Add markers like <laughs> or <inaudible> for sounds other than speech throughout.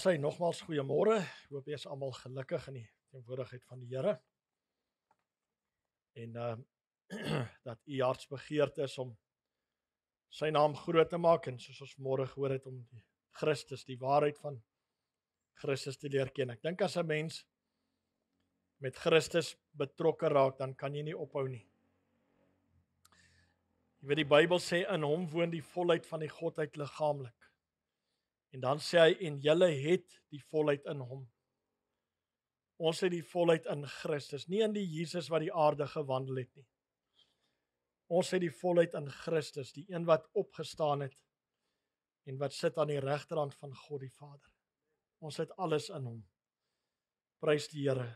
Daar sê nogmaals goeiemôre. Hoop jy is almal gelukkig in die teenwoordigheid van die Here. En ehm uh, <clears throat> dat u hartsbegeerte is om sy naam groot te maak en soos ons môre gehoor het om die Christus, die waarheid van Christus te leer ken. Ek dink as 'n mens met Christus betrokke raak, dan kan jy nie ophou nie. Jy weet die Bybel sê in hom woon die volheid van die godheid liggaamlik. En dan sê hy en julle het die volheid in hom. Ons het die volheid in Christus, nie in die Jesus wat die aarde gewandel het nie. Ons het die volheid in Christus, die een wat opgestaan het en wat sit aan die regterhand van God die Vader. Ons het alles in hom. Prys die Here.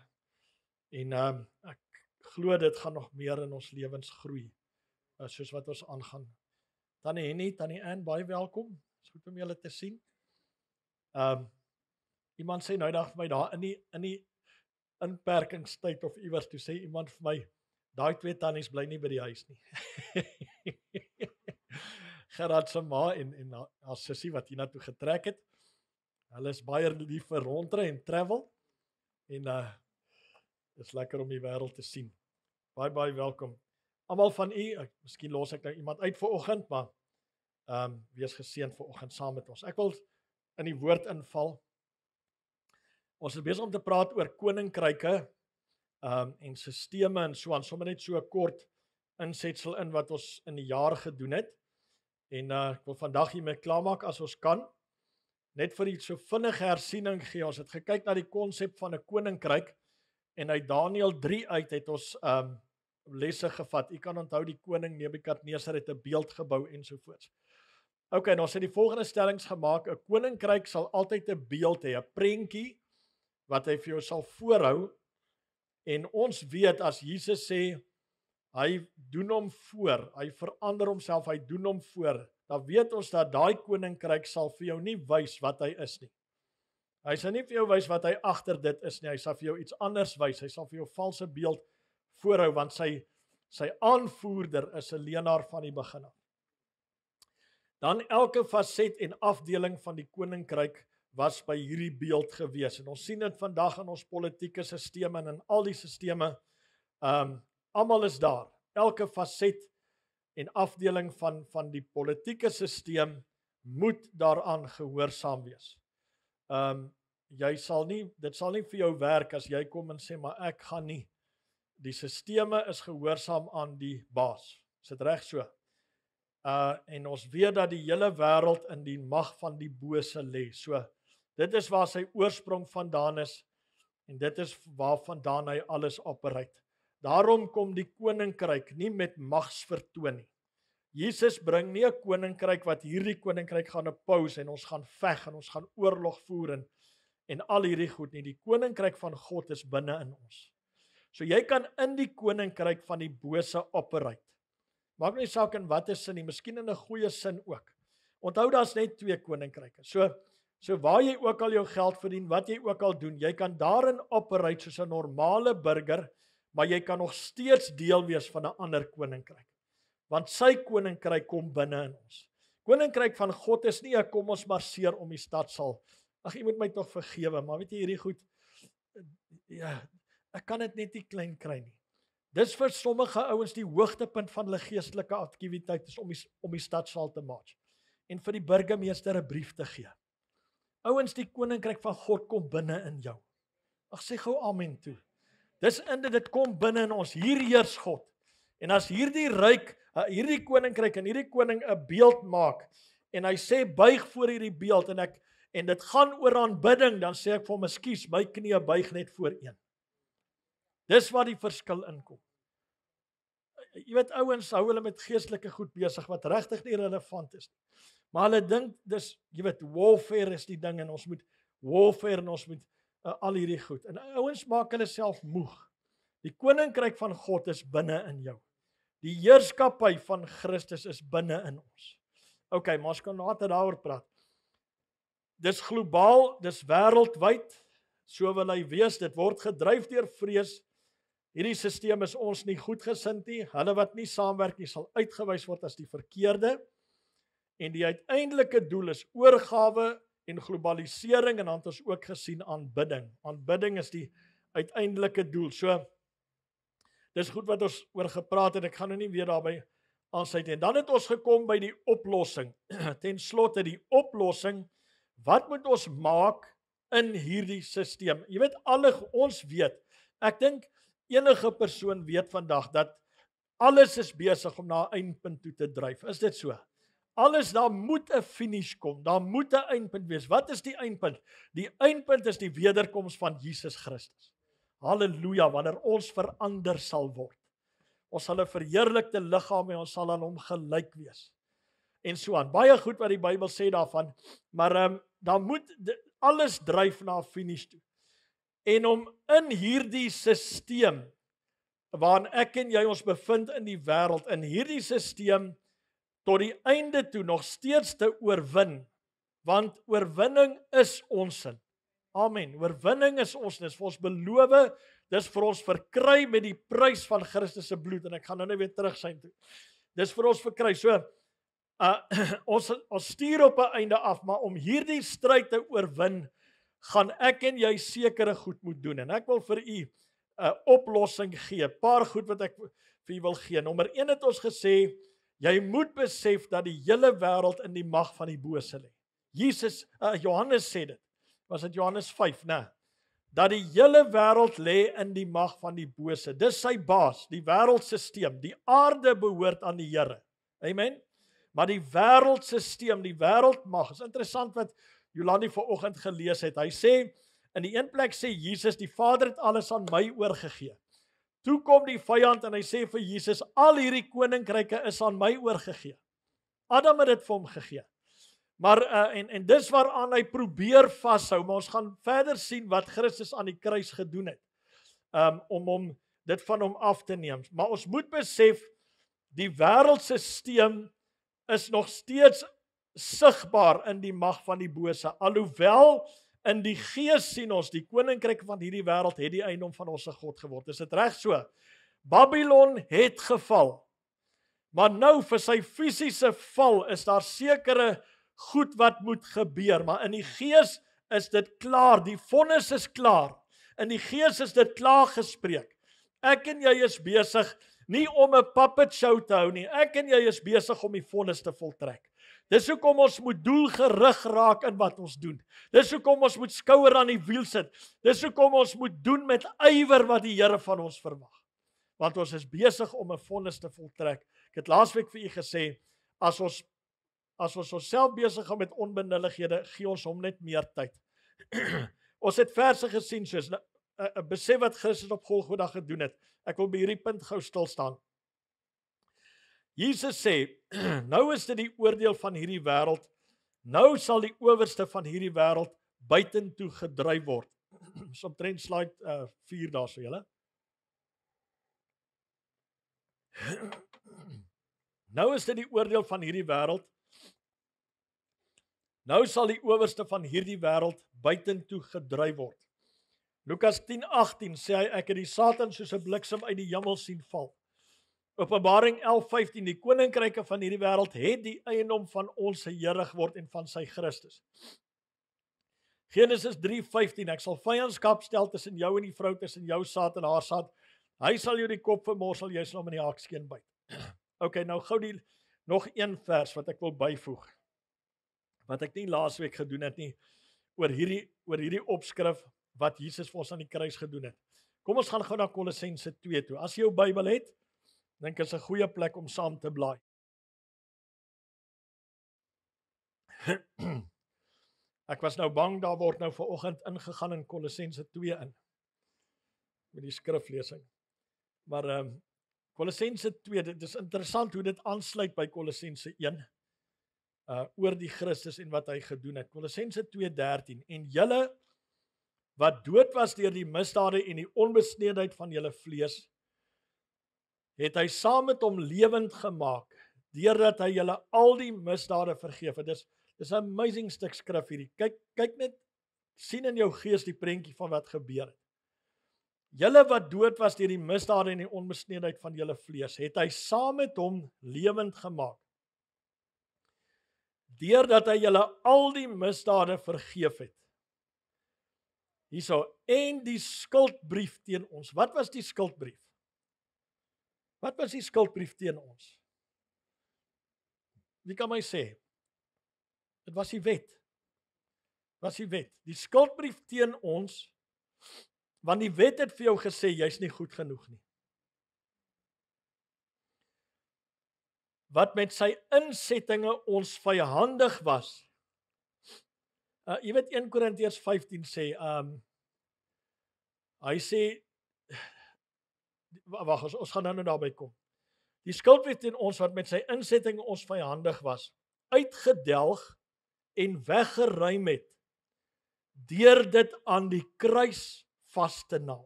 En ehm uh, ek glo dit gaan nog meer in ons lewens groei uh, soos wat ons aangaan. Tannie Henny, Tannie Ann, baie welkom. Dit is goed om julle te sien. Ehm um, iemand sê nou dag vir my daar in die in die inperkingstyd of iewers toe sê iemand vir my daai twee tannies bly nie by die huis nie. <laughs> Gerard se ma en en haar sussie wat hiernatoe getrek het. Hulle is baie lief vir rondre en travel en uh is lekker om die wêreld te sien. Baie baie welkom. Almal van u, ek miskien los ek nou iemand uit vir oggend, maar ehm um, wees geseën vir oggend saam met ons. Ek wil in die woord inval. Ons is besig om te praat oor koninkryke um en sisteme en so aan. Sommige net so kort insetsel in wat ons in die jaar gedoen het. En uh ek wil vandag hiermee klaarmaak as ons kan. Net vir iets so vinnige hersiening gee. Ons het gekyk na die konsep van 'n koninkryk en uit Daniël 3 uit het ons um lesse gevat. U kan onthou die koning Nebukadnesar het 'n beeld gebou ensovoorts. OK, ons het die volgende stellings gemaak. 'n Koninkryk sal altyd 'n beeld hê, 'n prentjie wat hy vir jou sal voorhou. En ons weet as Jesus sê hy doen hom voor, hy verander homself, hy doen hom voor, dan weet ons dat daai koninkryk sal vir jou nie wys wat hy is nie. Hy sal nie vir jou wys wat hy agter dit is nie. Hy sal vir jou iets anders wys. Hy sal vir jou valse beeld voorhou want sy sy aanvoerder is 'n leenaar van die begin af. Dan elke faset en afdeling van die koninkryk was by hierdie beeld gewees. En ons sien dit vandag in ons politieke stelsel en in al die stelsels. Ehm um, almal is daar. Elke faset en afdeling van van die politieke stelsel moet daaraan gehoorsaam wees. Ehm um, jy sal nie dit sal nie vir jou werk as jy kom en sê maar ek gaan nie. Die stelsels is gehoorsaam aan die baas. Is dit reg so? Uh en ons weet dat die hele wêreld in die mag van die bose lê. So dit is waar sy oorsprong vandaan is en dit is waarvandaan hy alles opereer. Daarom kom die koninkryk nie met mags vertoon nie. Jesus bring nie 'n koninkryk wat hierdie koninkryk gaan op pause en ons gaan veg en ons gaan oorlog voer en en al hierdie goed nie. Die koninkryk van God is binne in ons. So jy kan in die koninkryk van die bose opereer. Maak nie saak in watter sin nie, miskien in 'n goeie sin ook. Onthou daar's net twee koninkryke. So so waar jy ook al jou geld verdien, wat jy ook al doen, jy kan daarin operate soos 'n normale burger, maar jy kan nog steeds deel wees van 'n ander koninkryk. Want sy koninkryk kom binne in ons. Koninkryk van God is nie 'n kom ons marseer om die stad sal. Ag jy moet my tog vergewe, maar weet jy hierdie goed eh, ja, ek kan dit net nie klein kry nie. Dis vir sommige ouens die hoogtepunt van hulle geestelike aktiwiteit is om die, om die stadsaal te maak en vir die burgemeester 'n brief te gee. Ouens, die koninkryk van God kom binne in jou. Ag sê gou amen toe. Dis in dit kom binne in ons hier heers God. En as hierdie ryk, hierdie koninkryk en hierdie koning 'n beeld maak en hy sê buig voor hierdie beeld en ek en dit gaan oor aanbidding, dan sê ek vir hom ekskuus, my knieë buig net voor een. Dis waar die verskil inkom jy weet ouens hou hulle met geestelike goed besig wat regtig nie relevant is nie. Maar hulle dink dis jy weet warfare is die ding en ons moet warfare en ons moet uh, al hierdie goed. En ouens maak hulle self moeg. Die koninkryk van God is binne in jou. Die heerskappy van Christus is binne in ons. OK, maar as kan later daaroor praat. Dis globaal, dis wêreldwyd. So wil hy wees, dit word gedryf deur vrees. Hierdie stelsel is ons nie goedgesind nie. Hulle wat nie saamwerk nie sal uitgewys word as die verkeerde. En die uiteindelike doel is oorgawe en globalisering en dan het ons ook gesien aanbidding. Aanbidding is die uiteindelike doel. So dis goed wat ons oor gepraat het. Ek gaan nou nie weer daarby aansluit nie. Dan het ons gekom by die oplossing. <clears throat> Ten slotte die oplossing. Wat moet ons maak in hierdie stelsel? Jy weet al ons weet. Ek dink enige persoon weet vandag dat alles is besig om na 'n eindpunt toe te dryf. Is dit so? Alles daar moet 'n finish kom. Daar moet 'n eindpunt wees. Wat is die eindpunt? Die eindpunt is die wederkoms van Jesus Christus. Halleluja, wanneer ons verander sal word. Ons sal 'n verheerlikte liggaam hê, ons sal aan hom gelyk wees. En so aan. Baie goed wat die Bybel sê daarvan, maar ehm um, daar moet alles dryf na 'n finish toe en om in hierdie stelsel waarin ek en jy ons bevind in die wêreld in hierdie stelsel tot die einde toe nog steeds te oorwin want oorwinning is ons sin. Amen. Oorwinning is ons dis vir ons belofte. Dis vir ons verkry met die prys van Christus se bloed en ek gaan nou net weer terug sy toe. Dis vir ons verkry. So uh <clears throat> ons ons stuur op 'n einde af maar om hierdie stryd te oorwin gaan ek en jy sekere goed moet doen en ek wil vir u 'n uh, oplossing gee. Paar goed wat ek vir u wil gee. Nommer 1 het ons gesê jy moet besef dat die hele wêreld in die mag van die bose lê. Jesus uh, Johannes sê dit. Was dit Johannes 5, né? Dat die hele wêreld lê in die mag van die bose. Dis sy baas, die wêreldstelsel. Die aarde behoort aan die Here. Amen. Maar die wêreldstelsel, die wêreldmag, is interessant wat Jolandi vanoggend gelees het. Hy sê in die een plek sê Jesus die Vader het alles aan my oorgegee. Toe kom die vyand en hy sê vir Jesus al hierdie koninkryke is aan my oorgegee. Adam het dit vir hom gegee. Maar uh, en en dis waaraan hy probeer vashou, maar ons gaan verder sien wat Christus aan die kruis gedoen het. Um om hom dit van hom af te neem. Maar ons moet besef die wêreldstelsel is nog steeds sigbaar in die mag van die bose. Alhoewel in die gees sien ons die koninkryk van hierdie wêreld het die eindom van ons se God geword. Is dit reg so? Babylon het geval. Maar nou vir sy fisiese val is daar sekere goed wat moet gebeur, maar in die gees is dit klaar. Die vonnis is klaar. In die gees is dit klaar gespreek. Ek en jy is besig nie om 'n puppet show te hou nie. Ek en jy is besig om die vonnis te voltrek. Dis hoekom ons moet doelgerig raak in wat ons doen. Dis hoekom ons moet skouer aan die wiel sit. Dis hoekom ons moet doen met ywer wat die Here van ons verwag. Want ons is besig om 'n vonnis te voltrek. Ek het laasweek vir u gesê as ons as ons osself besig hou met onbenullighede, gee ons hom net meer tyd. <clears throat> ons het verse gesien soos 'n nou, eh, eh, besef wat Christus op Golgotha gedoen het. Ek wil by hierdie punt gou stil staan. Jesus sê, <clears throat> nou is dit die oordeel van hierdie wêreld. Nou sal die owerste van hierdie wêreld buitentoe gedryf word. Ons <clears throat> so omtrent slide 4 uh, daarso julle. <clears throat> Nou is dit die oordeel van hierdie wêreld. Nou sal die owerste van hierdie wêreld buitentoe gedryf word. Lukas 10:18 sê hy ek het die Satan soos 'n bliksem uit die hemel sien val. Openbaring 11:15 Die koninkryke van hierdie wêreld het die eienaam van ons se Here geword en van sy Christus. Genesis 3:15 Ek sal vyandskap stel tussen jou en die vrou tussen jou saad en haar saad. Hy sal jou die kop vermorsel, jy sal hom in die haak skeen byt. <clears throat> OK, nou gou die nog een vers wat ek wil byvoeg. Wat ek nie laasweek gedoen het nie oor hierdie oor hierdie opskrif wat Jesus vir ons aan die kruis gedoen het. Kom ons gaan gou na Kolossense 2 toe. As jy jou Bybel het, Dink is 'n goeie plek om saam te bly. <clears throat> Ek was nou bang daar word nou ver oggend ingegaan in Kolossense 2 in met die skriflesing. Maar ehm um, Kolossense 2, dit is interessant hoe dit aansluit by Kolossense 1 uh oor die Christus en wat hy gedoen het. Kolossense 2:13 en julle wat dood was deur die misdade en die onbesneedheid van julle vlees het hy saam met hom lewend gemaak deurdat hy julle al die misdade vergewe. Dis dis 'n amazing stuk skrif hierdie. Kyk kyk net sien in jou gees die prentjie van wat gebeur het. Julle wat dood was deur die misdade en die onbesneedheid van julle vlees, het hy saam met hom lewend gemaak. Deurdat hy julle al die misdade vergewe het. Hierso en die skuldbrief teen ons. Wat was die skuldbrief? Wat was die skuldbrief teen ons? Wie kan my sê? Dit was die wet. Was die wet. Die skuldbrief teen ons want die wet het vir jou gesê jy's nie goed genoeg nie. Wat met sy insettinge ons vyhandig was. Uh jy weet 1 Korintiërs 15 sê ehm um, hy sê wag ons ons gaan nou nou daarby kom. Die skuld wat teen ons wat met sy insetting ons vyandig was, uitgedelg en weggeruim het deur dit aan die kruis vas te naal.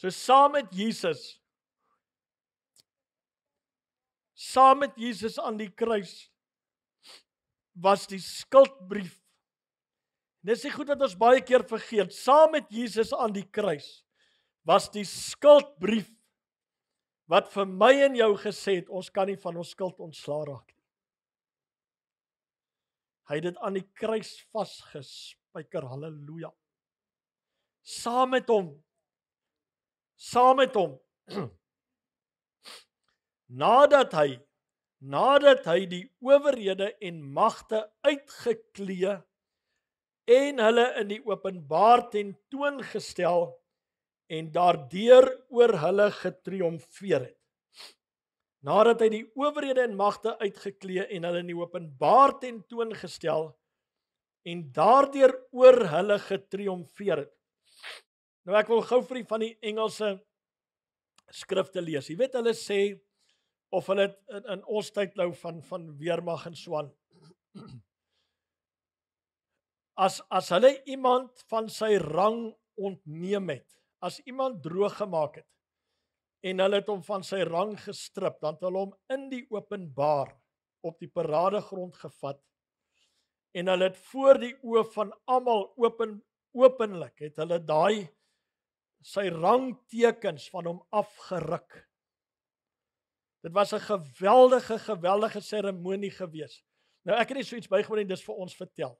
So saam met Jesus saam met Jesus aan die kruis was die skuldbrief. Dis die goed wat ons baie keer vergeet. Saam met Jesus aan die kruis was die skuldbrief wat vir my en jou gesê het ons kan nie van ons skuld ontslaa raak nie. Hy het dit aan die kruis vasgespijker. Halleluja. Saam met hom. Saam met hom. <clears throat> nadat hy nadat hy die owerhede en magte uitgeklee en hulle in die openbaar tentoon gestel het en daardeur oor hulle getriomfeer het. Nadat hy die owerhede en magte uitgeklee en hulle in die openbaar tentoon gestel en daardeur oor hulle getriomfeer het. Nou ek wil gou vir die van die Engelse skrifte lees. Jy weet hulle sê of hulle in, in ons tyd nou van van weermag en swan as as hulle iemand van sy rang ontneem het as iemand droog gemaak het en hulle het hom van sy rang gestrip, dan het hulle hom in die openbaar op die paradegrond gevat en hulle het voor die oë van almal open openlik het hulle daai sy rangtekens van hom afgeruk. Dit was 'n geweldige geweldige seremonie gewees. Nou ek het net so iets bygewoon en dis vir ons vertel.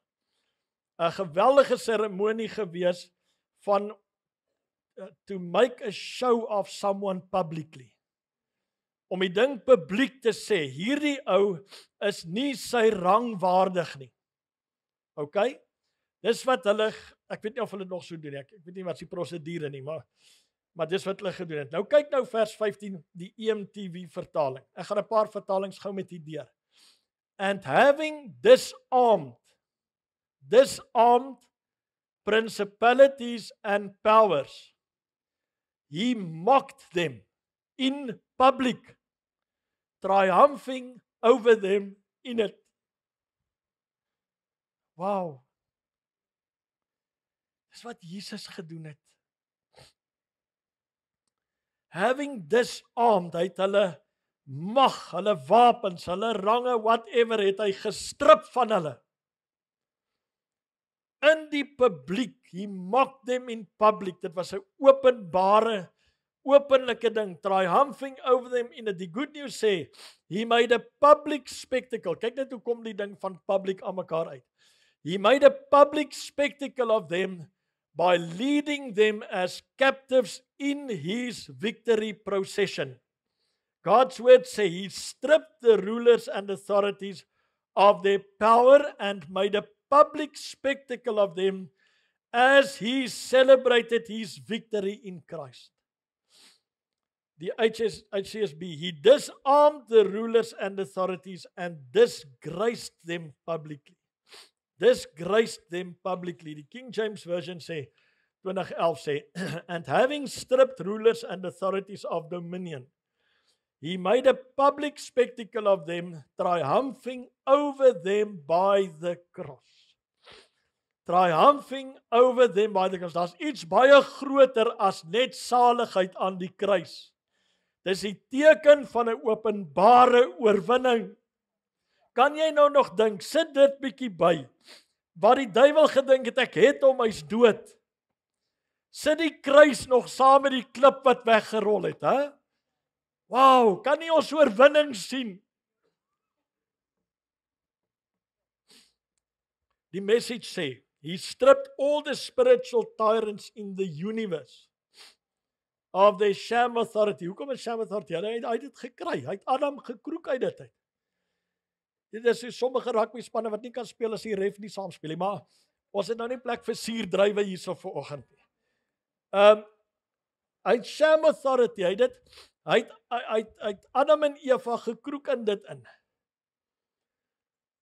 'n Geweldige seremonie gewees van Eh, to make a show of someone publicly. Om die ding publiek te sê, hierdie ou is nie sy rang waardig nie. OK? Dis wat hulle ek weet nie of hulle nog so doen nie. Ek, ek weet nie wat se prosedure nie, maar maar dis wat hulle gedoen het. Nou kyk nou vers 15 die EMTV vertaling. Ek gaan 'n paar vertalings gou met hier deur. And having this armed this armed principalities and powers he mocked them in public, triumphing over them in it. Wow. Dis wat Jesus gedoen het. Having disarmed, hy het hulle mag, hulle wapens, hulle range whatever het hy gestrip van hulle in die publiek. He mocked them in public. Dit was 'n openbare openlike ding triumphing over them in the good news sê he made a public spectacle kyk net hoe kom die ding van public aan mekaar uit he made a public spectacle of them by leading them as captives in his victory procession god's word sê he stripped the rulers and authorities of their power and made a public spectacle of them as he celebrated his victory in Christ. The HS, HCSB, he disarmed the rulers and authorities and disgraced them publicly. Disgraced them publicly. The King James Version sê 2011 say, <clears throat> and having stripped rulers and authorities of dominion He made a public spectacle of them, triumphing over them by the cross. triumphing over them by the cross. Daar's iets baie groter as net saligheid aan die kruis. Dis die teken van 'n openbare oorwinning. Kan jy nou nog dink, sit dit bietjie by? Wat die duiwel gedink het ek het hom hy's dood. Sit die kruis nog saam met die klip wat weggerol het, hè? Wow, kan nie ons oorwinning sien. Die message sê He stripped all the spiritual tyrants in the universe of their sham authority. Hoekom is sham authority? Hulle het dit gekry. Hy het Adam gekroek uit dit uit. Dit is so sommige rugby spanne wat nie kan speel as die ref nie saam speel nie, maar ons het nou nie plek vir suurdrywe hierso vir oggend nie. Um hy het sham authority. Hy het hy het hy het Adam en Eva gekroek in dit in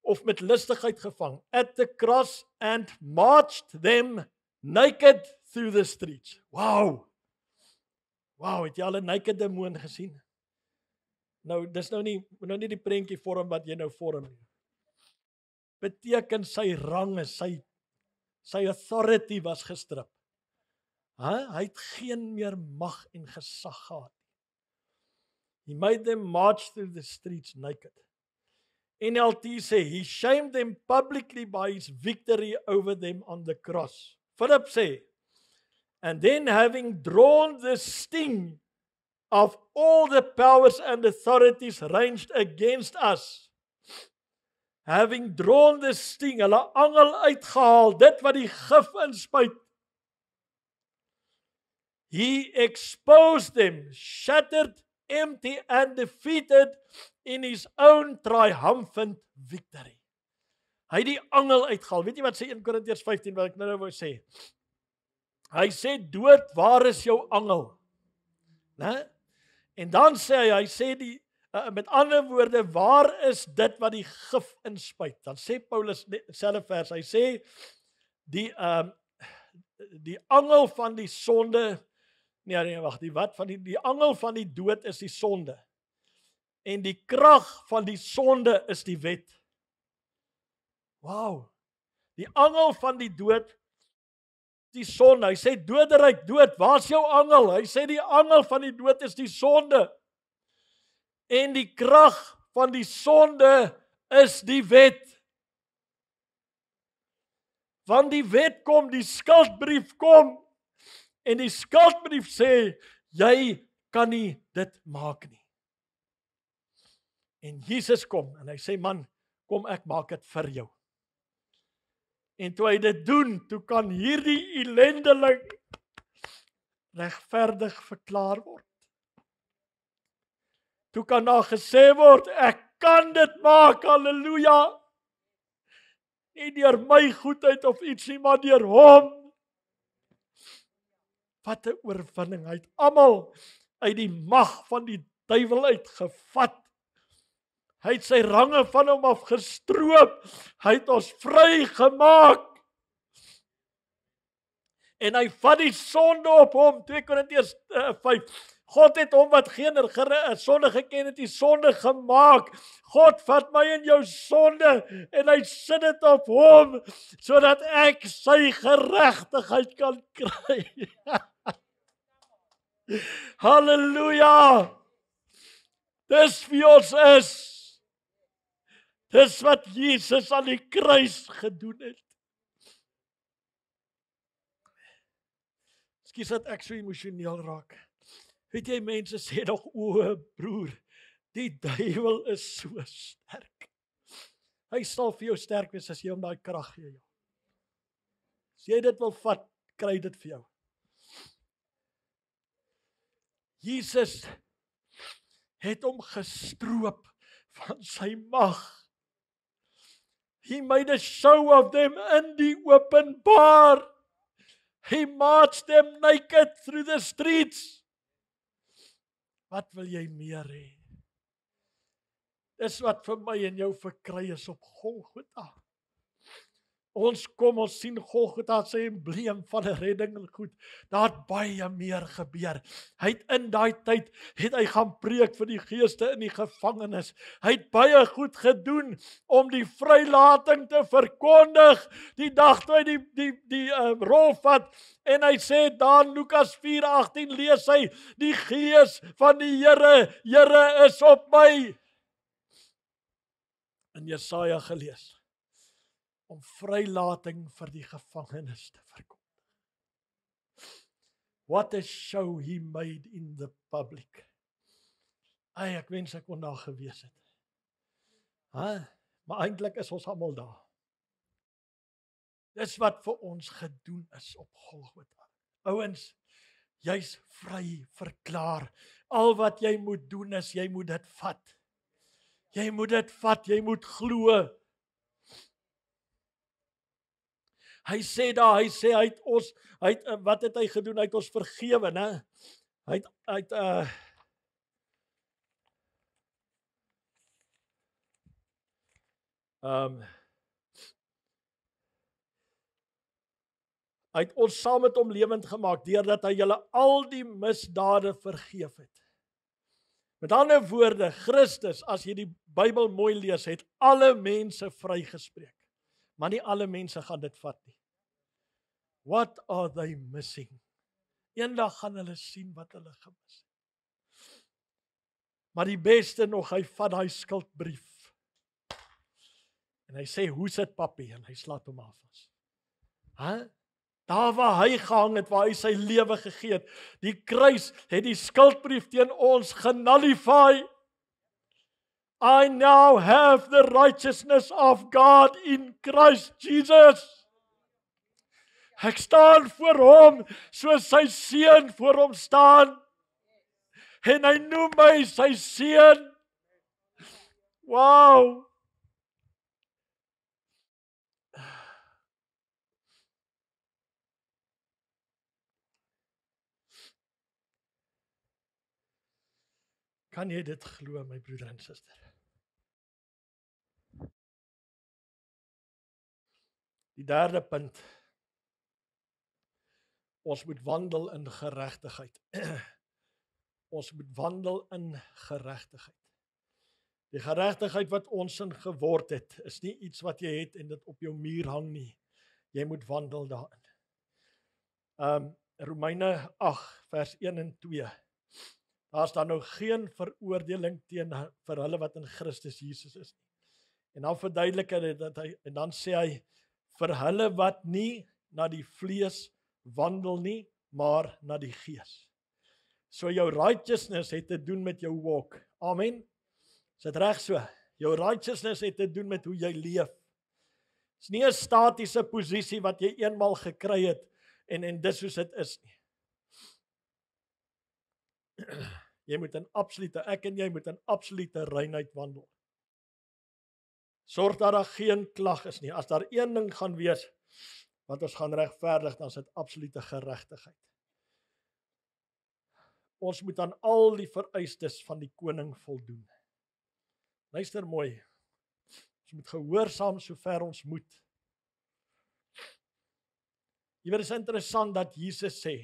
of met lustigheid gevang at the cross and marched them naked through the streets. Wow. Wow, het jy al 'n naked demoon gesien? Nou, dis nou nie nou nie die prentjie vorm wat jy nou vorm nie. Beteken sy rang is sy sy authority was gestrip. Hæ? Huh? Hy het geen meer mag en gesag gehad. He made them march through the streets naked. NLT sê he shamed them publicly by his victory over them on the cross. Philip sê and then having drawn the sting of all the powers and authorities ranged against us having drawn the sting hulle angel uitgehaal dit wat die gif inspuit he exposed them shattered empty and defeated in his own triumphant victory. Hy het die angel uitgehaal. Weet jy wat sê 1 Korintiërs 15 wat ek nou nou wou sê? Hy sê dood, waar is jou angel? Né? En dan sê hy, hy sê die eh, eh, met ander woorde, waar is dit wat die gif inspuit? Dan sê Paulus dieselfde vers. Hy sê die ehm um, die angel van die sonde nee nee wag, die wat van die die angel van die dood is die sonde en die krag van die sonde is die wet. Wow. Die angel van die dood die son. Hy sê doderyk dood, waar's jou angel? Hy sê die angel van die dood is die sonde. En die krag van die sonde is die wet. Want die wet kom, die skuldbrief kom en die skuldbrief sê jy kan nie dit maak nie. En Jesus kom en hy sê man, kom ek maak dit vir jou. En toe hy dit doen, toe kan hierdie elendeling regverdig verklaar word. Toe kan daar gesê word ek kan dit maak. Halleluja. Nie deur my goedheid of iets nie, maar deur hom. Watter oorwinning hy het almal uit die mag van die duiwel uit gevat. Hy het sy range van hom af gestroop. Hy het ons vrygemaak. En hy vat die sonde op hom. 2 Korintiërs 5. Eh, God het hom wat geen eh, sonde geken het, die sonde gemaak. God vat my en jou sonde en hy sit dit op hom sodat ek sy geregtigheid kan kry. <laughs> Halleluja. Dis wie ons is. Dis wat Jesus aan die kruis gedoen het. Skielik het ek so emosioneel raak. Weet jy mense sê nog o, broer, die duiwel is so sterk. Hy sal vir jou sterk wees as jy hom daai krag gee, ja. As jy dit wil vat, kry dit vir jou. Jesus het hom gestroop van sy mag. He made a show of them in the open bar. He marched them naked through the streets. Wat wil jy meer hê? Dis wat vir my en jou verkry is op Golgotha. Ons kom ons sien Golgotha se embleem van redding en goed. Daar't baie meer gebeur. Hy het in daai tyd het hy gaan preek vir die geeste in die gevangenis. Hy het baie goed gedoen om die vrylating te verkondig. Die dag toe hy die die die uh, rol vat en hy sê dan Lukas 4:18 lees hy die gees van die Here, Here is op my. In Jesaja gelees om vrylating vir die gevangenes te verkondig. What a show he made in the public. Ay, ek wens ek kon daar gewees het. Hæ? Maar eintlik is ons almal daar. Dis wat vir ons gedoen is op Golgotha. Ouens, jy's vry verklaar. Al wat jy moet doen is jy moet dit vat. Jy moet dit vat, jy moet glo Hy sê daar, hy sê hy het ons hy het eh, wat het hy gedoen? Hy het ons vergewe, né? Hy het hy het uh Um Hy het ons saam met hom lewend gemaak deurdat hy julle al die misdade vergeef het. Met ander woorde, Christus, as jy die Bybel mooi lees, het alle mense vrygespreek. Maar nie alle mense gaan dit vat nie. What are they missing? Eendag gaan hulle sien wat hulle gemis het. Maar die beste nog, hy vat daai skuldbrief. En hy sê, "Hoe's dit, papie?" en hy slaat hom af vas. Hæ? Daar waar hy gehang het, waar hy sy lewe gegee het, die kruis het die skuldbrief teen ons genullify. I now have the righteousness of God in Christ Jesus. Ek staan voor hom soos sy seun voor hom staan. En hy noem my sy seun. Wow. Kan jy dit glo my broer en suster? Die derde punt Ons moet wandel in geregtigheid. <clears throat> ons moet wandel in geregtigheid. Die geregtigheid wat ons in geword het, is nie iets wat jy het en dit op jou muur hang nie. Jy moet wandel daarin. Ehm um, Romeine 8 vers 1 en 2. Daar's dan nou geen veroordeling teen vir hulle wat in Christus Jesus is nie. En dan verduidelik hy dat hy en dan sê hy vir hulle wat nie na die vlees wandel nie, maar na die gees. So jou righteousness het te doen met jou walk. Amen. Is dit reg so? Jou righteousness het te doen met hoe jy leef. Dit is nie 'n statiese posisie wat jy eenmal gekry het en en dis hoe dit is nie. <clears throat> Jy moet in absolute ek en jy moet in absolute reinheid wandel. Sorg dat daar geen klag is nie. As daar een ding gaan wees, want ons gaan regverdig dan sit absolute geregtigheid. Ons moet aan al die vereistes van die koning voldoen. Luister mooi. Ons moet gehoorsaam sover ons moet. Jy weet dit is interessant dat Jesus sê.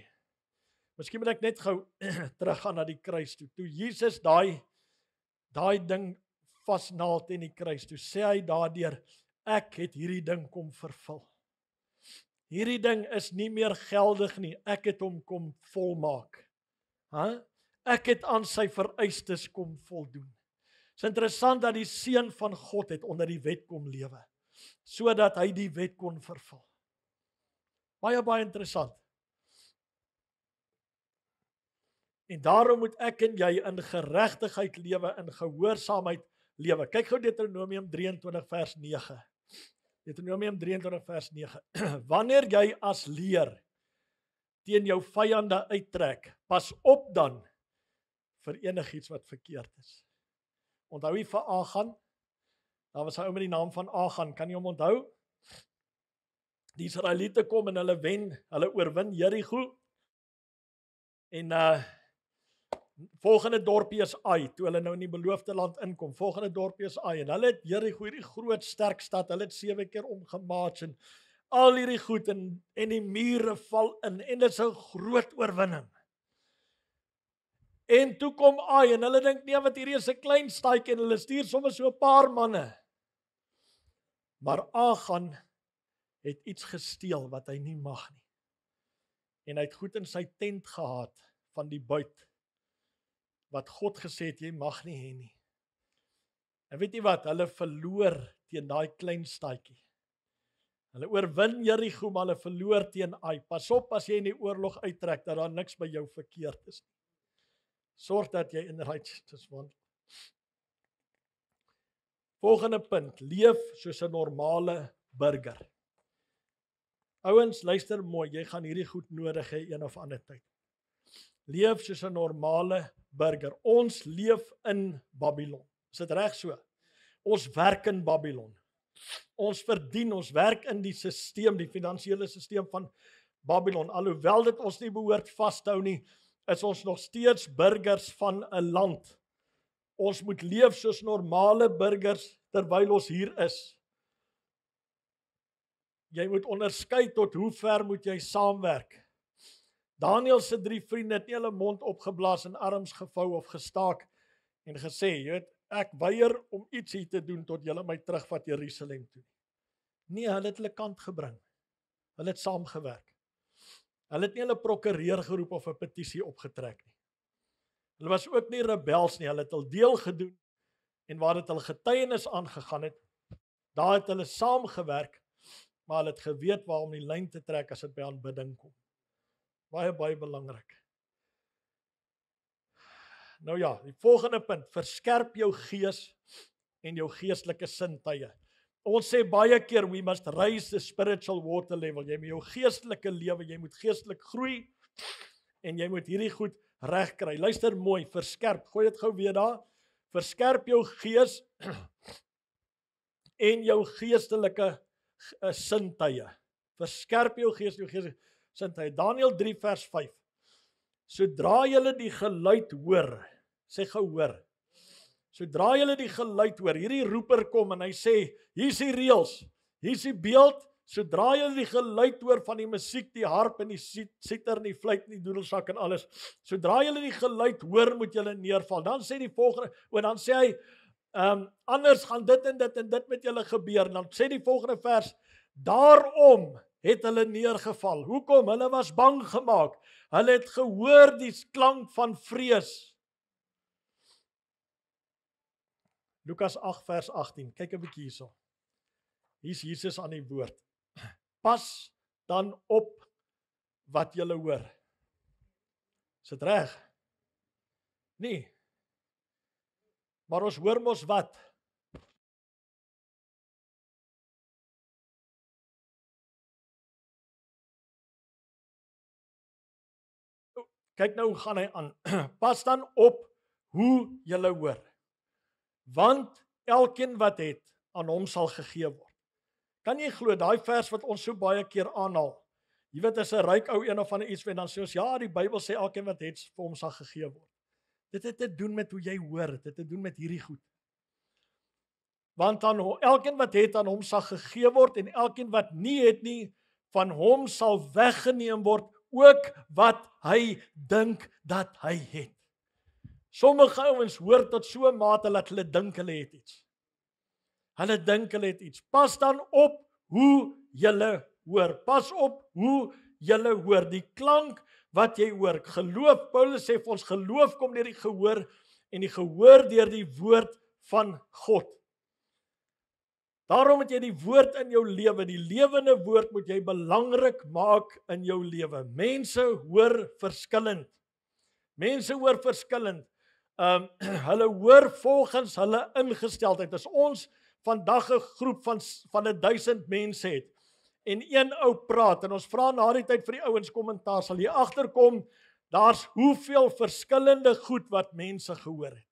Miskien moet ek net gou <clears throat> teruggaan na die kruis toe. Toe Jesus daai daai ding vasnaal teen die kruis toe sê hy daardeur ek het hierdie ding kom vervul hierdie ding is nie meer geldig nie. Ek het hom kom volmaak. Hæ? Ek het aan sy vereistes kom voldoen. Dit is interessant dat die seun van God het onder die wet kom lewe sodat hy die wet kon vervul. Baie baie interessant. En daarom moet ek en jy in geregtigheid lewe, in gehoorsaamheid lewe. Kyk gou Deuteronomium 23 vers 9. Deuteronomium 23 vers 9. <clears throat> Wanneer jy as leer teen jou vyande uittrek, pas op dan vir enigiets wat verkeerd is. Onthou jy vir Agan? Daar was hy met die naam van Agan, kan jy hom onthou? Die Israeliete kom en hulle wen, hulle oorwin Jerigo. En uh volgende dorpie is Ai toe hulle nou in die beloofde land inkom volgende dorpie is Ai en hulle het Jericho hierdie groot sterk stad hulle het sewe keer omgemaak en al hierdie goed en en die mure val in en dit is 'n groot oorwinning en toe kom Ai en hulle dink nee wat hierdie is 'n klein stadjie en hulle stuur sommer so 'n paar manne maar Agan het iets gesteel wat hy nie mag nie en hy het goed in sy tent gehad van die buit wat God gesê het jy mag nie hê nie. En weet jy wat? Hulle verloor teen daai klein staadjie. Hulle oorwin Jerigo, maar hulle verloor teen Ai. Pas op as jy in die oorlog uittrek dat daar niks by jou verkeerd is nie. Sorg dat jy in righteousness wandel. Volgende punt: leef soos 'n normale burger. Ouens, luister mooi, jy gaan hierdie goed nodig hê een of ander tyd leef soos 'n normale burger. Ons leef in Babylon. Is dit reg so? Ons werk in Babylon. Ons verdien, ons werk in die stelsel, die finansiële stelsel van Babylon. Alhoewel dit ons nie behoort vashou nie, is ons nog steeds burgers van 'n land. Ons moet leef soos normale burgers terwyl ons hier is. Jy moet onderskei tot hoe ver moet jy saamwerk? Daniël se drie vriende het nie hulle mond opgeblaas en arms gevou of gestaak en gesê, jy weet, ek weier om iets hier te doen tot julle my terugvat Jerusalem toe. Nee, hulle het hulle kant gebring. Hulle het saamgewerk. Hulle het nie hulle prokureur geroep of 'n petisie opgetrek nie. Hulle was ook nie rebels nie, hulle het al deel gedoen en waar dit hulle getuienis aangegaan het, daar het hulle saamgewerk, maar hulle het geweet waar om die lyn te trek as dit by aanbidding kom baie baie belangrik. Nou ja, die volgende punt, verskerp jou gees en jou geestelike sintuie. Ons sê baie keer we must raise the spiritual water level. Jy moet jou geestelike lewe, jy moet geestelik groei en jy moet hierdie goed regkry. Luister mooi, verskerp, gooi dit gou weer daar. Verskerp jou gees en jou geestelike eh, sintuie. Verskerp jou gees, jou geestelike sint hy Daniël 3 vers 5. Sodra julle die geluid hoor, sê gehoor. Sodra julle die geluid hoor, hierdie roeper kom en hy sê, hier's die reels, hier's die beeld. Sodra julle die geluid hoor van die musiek, die harp en die siter en die fluit en die doedelsak en alles, sodra julle die geluid hoor, moet julle neervaal. Dan sê die volgende, o dan sê hy, ehm um, anders gaan dit en dit en dit met julle gebeur. Dan sê die volgende vers, daarom het hulle neergeval. Hoekom? Hulle was bang gemaak. Hulle het gehoor die klank van vrees. Lukas 8 vers 18. Kyk 'n bietjie hierso. Hier's Jesus aan die woord. Pas dan op wat jy hoor. Is dit reg? Nee. Maar ons hoor mos wat? Kyk nou gaan hy aan. <clears throat> Pas dan op hoe jy hoor. Want elkeen wat het aan hom sal gegee word. Kan jy glo daai vers wat ons so baie keer aanhaal? Jy weet as 'n ryk ou een of ander iets vind dan sê ons ja, die Bybel sê elkeen wat het vir hom sal gegee word. Dit het te doen met hoe jy hoor, dit het te doen met hierdie goed. Want aan elkeen wat het aan hom sal gegee word en elkeen wat nie het nie van hom sal weggeneem word ook wat hy dink dat hy het. Sommige ouens hoor tot so 'n mate dat hulle dink hulle het iets. Hulle dink hulle het iets. Pas dan op hoe jy hoor. Pas op hoe jy hoor die klank wat jy hoor. Geloof Paulus sê ons geloof kom deur die gehoor en die gehoor deur die woord van God. Daarom moet jy die woord in jou lewe, die lewende woord moet jy belangrik maak in jou lewe. Mense hoor verskillend. Mense hoor verskillend. Ehm um, <clears throat> hulle hoor volgens hulle ingesteldheid. As ons vandag 'n groep van van 1000 mense het en een ou praat en ons vra na die tyd vir die ouens kommentaar, sal jy agterkom daar's hoeveel verskillende goed wat mense gehoor het.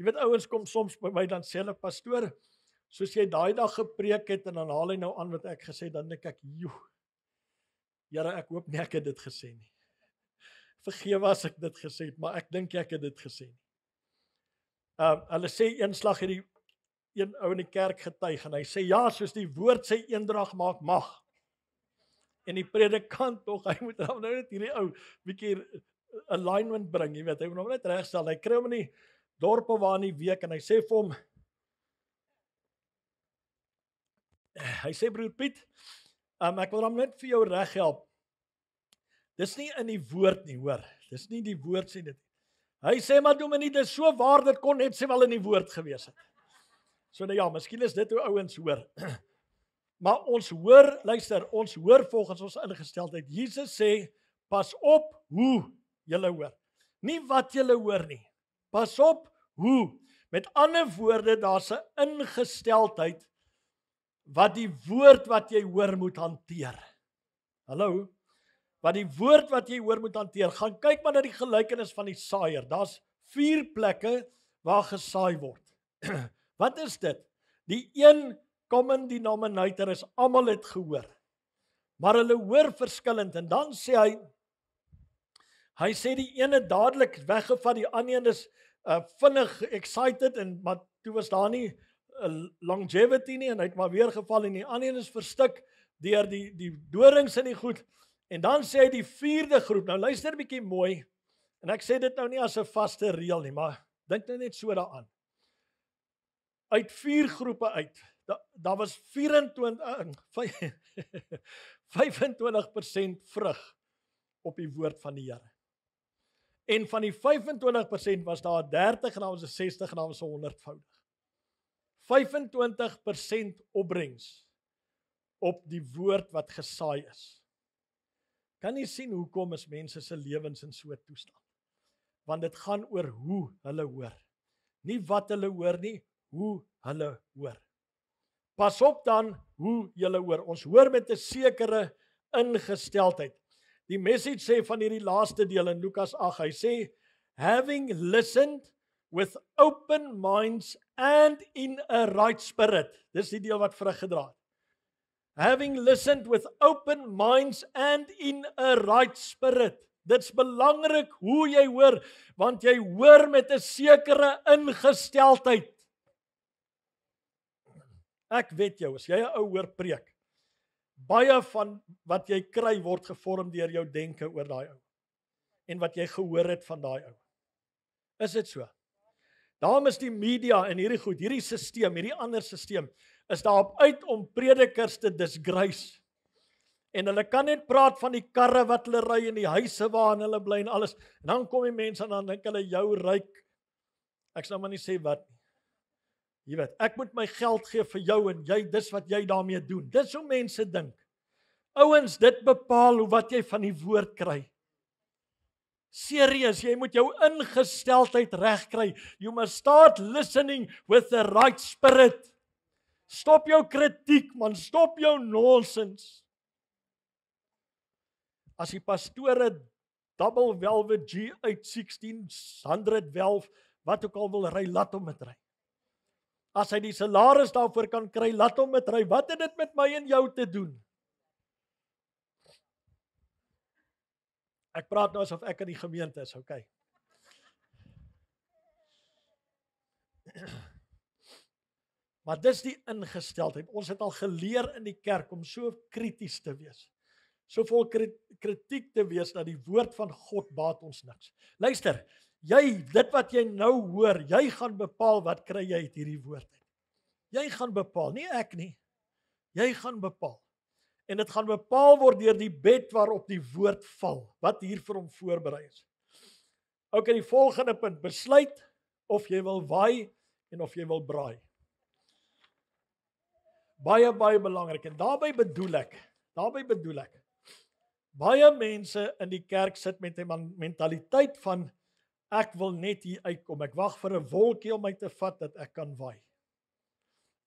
Jy weet ouens kom soms by my dan sê hulle pastoor soos jy daai dag gepreek het en dan haal hy nou aan wat ek gesê dan dink ek joe Here ek hoop nie ek het dit gesê nie vergewe as ek dit gesê het maar ek dink ek het dit gesê nie ehm uh, hulle sê eenslag het die een ou in die kerk getuig en hy sê ja soos die woord sy eendrag maak mag en die predikant tog <laughs> hy moet hom nou net hierdie ou bietjie eh, alignment bring jy weet hy moet hom net regstel hy kry hom in die dorpe waar in die week en hy sê vir hom hy sê broer Piet, um, ek wil hom net vir jou reg help. Dis nie in die woord nie, hoor. Dis nie die woord sê dit. Hy sê maar doen menie dit so waar dit kon net sê wel in die woord gewees het. So nou ja, miskien is dit hoe ouens hoor. <clears throat> Maar ons hoor, luister, ons hoor volgens ons ingesteldheid. Jesus sê, pas op hoe jy hoor. Nie wat jy hoor nie. Pas op hoe. Met ander woorde, daar's 'n ingesteldheid wat die woord wat jy hoor moet hanteer. Hallo. Wat die woord wat jy hoor moet hanteer. Gaan kyk maar na die gelykenis van die saaier. Daar's vier plekke waar gesaai word. <clears throat> wat is dit? Die een common denominator is almal het gehoor. Maar hulle hoor verskillend en dan sê hy hy sê die ene dadelik weggevat, die ander is uh, vinnig excited en maar toe was daar nie 'n longevity nie en hy het maar weer geval en die ander een is verstik deur die die dorings in die goed. En dan sê hy die vierde groep. Nou luister 'n bietjie mooi. En ek sê dit nou nie as 'n vaste reël nie, maar dink nou net so daaraan. Uit vier groepe uit. Daar da was 24 25% eh, <laughs> vrug op die woord van die Here. En van die 25% was daar 30 en dan was 60 en dan was 100voudig. 25% opbrengs op die woord wat gesaai is. Kan jy sien hoekom is mense se lewens in so 'n toestand? Want dit gaan oor hoe hulle hoor. Nie wat hulle hoor nie, hoe hulle hoor. Pas op dan hoe jy hoor. Ons hoor met 'n sekere ingesteldheid. Die message sê van hierdie laaste deel in Lukas 8, hy sê having listened with open minds and in a right spirit. Dis die deel wat vrug gedra het. Having listened with open minds and in a right spirit. Dit's belangrik hoe jy hoor want jy hoor met 'n sekere ingesteldheid. Ek weet jou, as jy 'n ou hoor preek, baie van wat jy kry word gevorm deur jou denke oor daai ou en wat jy gehoor het van daai ou. Is dit so? Daarom is die media en hierdie goed, hierdie stelsel, hierdie ander stelsel is daarop uit om predikers te disgrace. En hulle kan net praat van die karre wat hulle ry en die huise waarin hulle bly en alles. En dan kom die mense aan en dink hulle jou ryk. Ek sê nou maar nie sê wat nie. Jy weet, ek moet my geld gee vir jou en jy dis wat jy daarmee doen. Dis hoe mense dink. Ouens, dit bepaal hoe wat jy van die woord kry. Serieus, jy moet jou ingesteldheid regkry. You must start listening with the right spirit. Stop jou kritiek, man, stop jou nonsens. As die pastore double velvet G uit 1600 welf, wat ook al wil ry, laat hom met ry. As hy die salaris daarvoor kan kry, laat hom met ry. Wat het dit met my en jou te doen? Ek praat nou asof ek in die gemeente is, okay. <clears throat> Maar dis die ingesteldheid. Ons het al geleer in die kerk om so krities te wees. So vol kritiek te wees dat die woord van God baat ons niks. Luister, jy dit wat jy nou hoor, jy gaan bepaal wat kry jy uit hierdie woord uit. Jy gaan bepaal, nie ek nie. Jy gaan bepaal en dit gaan bepaal word deur die bed waarop die woord val wat hier vir hom voorberei is. OK, die volgende punt, besluit of jy wil waai en of jy wil braai. Baie baie belangrik en daarmee bedoel ek, daarmee bedoel ek baie mense in die kerk sit met 'n mentaliteit van ek wil net hier uitkom. Ek wag vir 'n wolkie om my te vat dat ek kan waai.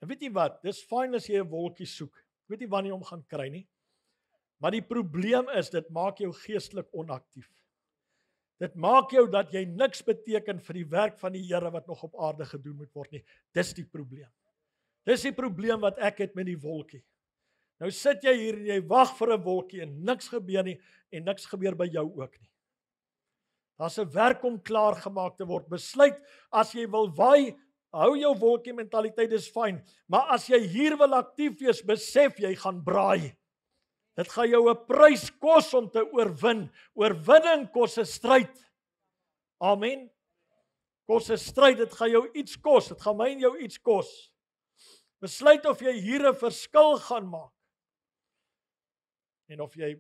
En weet jy wat? Dis fyn as jy 'n wolkie soek, weet nie wanneer jy hom gaan kry nie. Maar die probleem is dit maak jou geestelik onaktief. Dit maak jou dat jy niks beteken vir die werk van die Here wat nog op aarde gedoen moet word nie. Dis die probleem. Dis die probleem wat ek het met die wolkie. Nou sit jy hier en jy wag vir 'n wolkie en niks gebeur nie en niks gebeur by jou ook nie. Daar's 'n werk om klaar gemaak te word. Besluit as jy wil waai, Hou jou wolkie mentaliteit dis fyn, maar as jy hier wil aktief wees, besef jy gaan braai. Dit gaan jou 'n prys kos om te oorwin. Oorwinning kos 'n stryd. Amen. Kos 'n stryd, dit gaan jou iets kos, dit gaan my en jou iets kos. Besluit of jy hier 'n verskil gaan maak. En of jy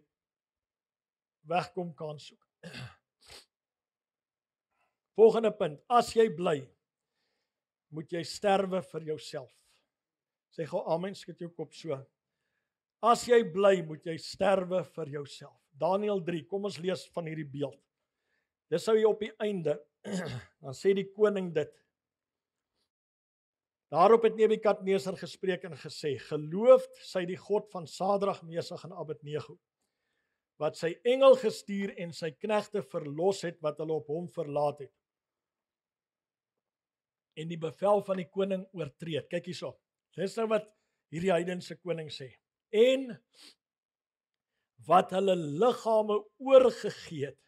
wegkom kan soek. <clears throat> Volgende punt, as jy bly moet jy sterwe vir jouself. Sê gou amen skud jou kop so. As jy bly, moet jy sterwe vir jouself. Daniël 3, kom ons lees van hierdie beeld. Dis sou jy op die einde <clears throat> dan sê die koning dit. Daarop het Nebukadneser gespreek en gesê: "Geloofd sy die God van Sadrag, Mesag en Abednego, wat sy engel gestuur en sy knegte verlos het wat hulle op hom verlaat het en die bevel van die koning oortree. Kyk hierso. Dis nou wat hierdie heidense koning sê. En wat hulle liggame oorgegee het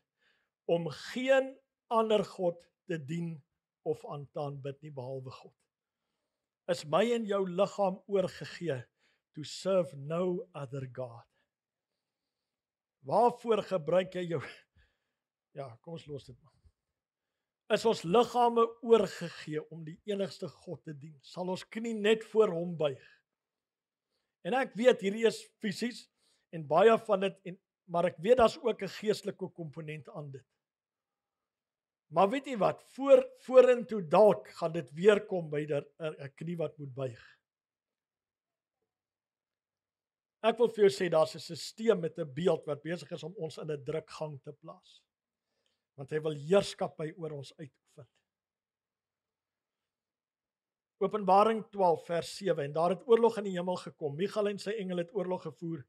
om geen ander god te dien of aan te aanbid nie behalwe God. Is my en jou liggaam oorgegee to serve no other god. Waarvoor gebruik jy jou Ja, kom ons los dit maar is ons liggame oorgegee om die enigste God te dien. Sal ons knie net voor hom buig. En ek weet hierdie is fisies en baie van dit en maar ek weet daar's ook 'n geestelike komponent aan dit. Maar weet jy wat, voor vorentoe dalk gaan dit weer kom by er, 'n knie wat moet buig. Ek wil vir jou sê daar's 'n stelsel met 'n beeld wat besig is om ons in 'n drukgang te plaas want hy wil heerskappy oor ons uitoefen. Openbaring 12 vers 7 en daar het oorlog in die hemel gekom. Michael en sy engele het oorlog gevoer